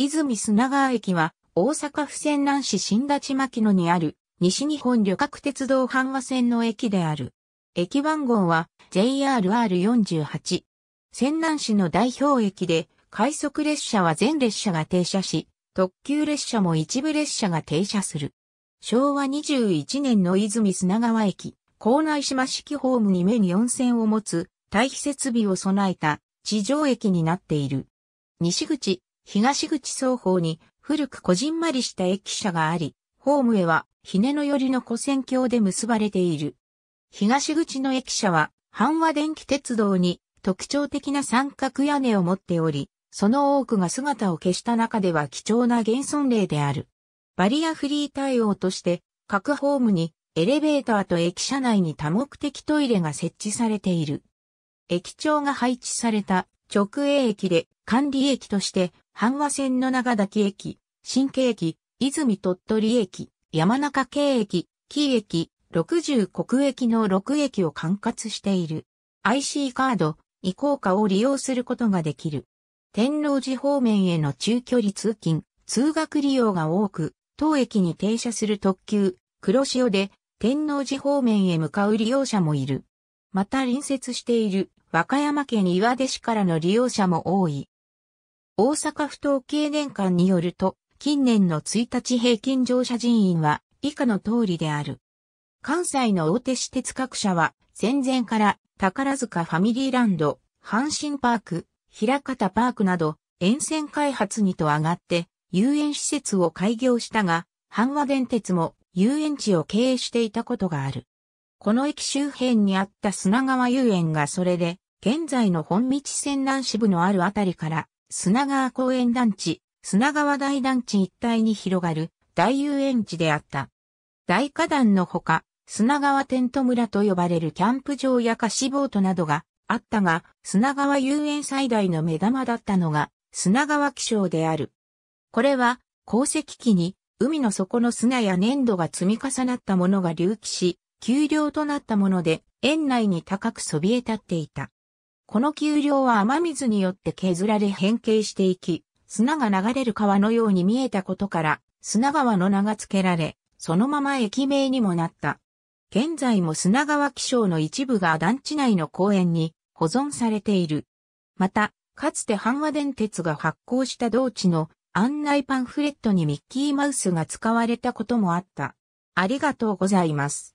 泉砂川駅は、大阪府泉南市新立牧野にある、西日本旅客鉄道阪和線の駅である。駅番号は JRR48。泉南市の代表駅で、快速列車は全列車が停車し、特急列車も一部列車が停車する。昭和21年の泉砂川駅、港内島式ホームに目に4線を持つ、対比設備を備えた地上駅になっている。西口、東口双方に古くこじんまりした駅舎があり、ホームへは、ひねの寄りの古線橋で結ばれている。東口の駅舎は、阪和電気鉄道に特徴的な三角屋根を持っており、その多くが姿を消した中では貴重な現存例である。バリアフリー対応として、各ホームにエレベーターと駅舎内に多目的トイレが設置されている。駅長が配置された直営駅で管理駅として阪和線の長崎駅、新京駅、泉鳥取駅、山中京駅、紀駅、六十国駅の6駅を管轄している。IC カード、移行化を利用することができる。天王寺方面への中距離通勤、通学利用が多く、当駅に停車する特急、黒潮で天王寺方面へ向かう利用者もいる。また隣接している和歌山県岩出市からの利用者も多い。大阪府統計年間によると、近年の1日平均乗車人員は以下の通りである。関西の大手私鉄各社は、戦前から宝塚ファミリーランド、阪神パーク、平方パークなど、沿線開発にと上がって、遊園施設を開業したが、阪和電鉄も遊園地を経営していたことがある。この駅周辺にあった砂川遊園がそれで、現在の本道線南支部のあるあたりから砂川公園団地、砂川大団地一帯に広がる大遊園地であった。大花壇のほか、砂川テント村と呼ばれるキャンプ場や貸しボートなどがあったが、砂川遊園最大の目玉だったのが砂川気象である。これは鉱石機に海の底の砂や粘土が積み重なったものが隆起し、丘陵となったもので、園内に高くそびえ立っていた。この丘陵は雨水によって削られ変形していき、砂が流れる川のように見えたことから、砂川の名が付けられ、そのまま駅名にもなった。現在も砂川気象の一部が団地内の公園に保存されている。また、かつて阪和電鉄が発行した同地の案内パンフレットにミッキーマウスが使われたこともあった。ありがとうございます。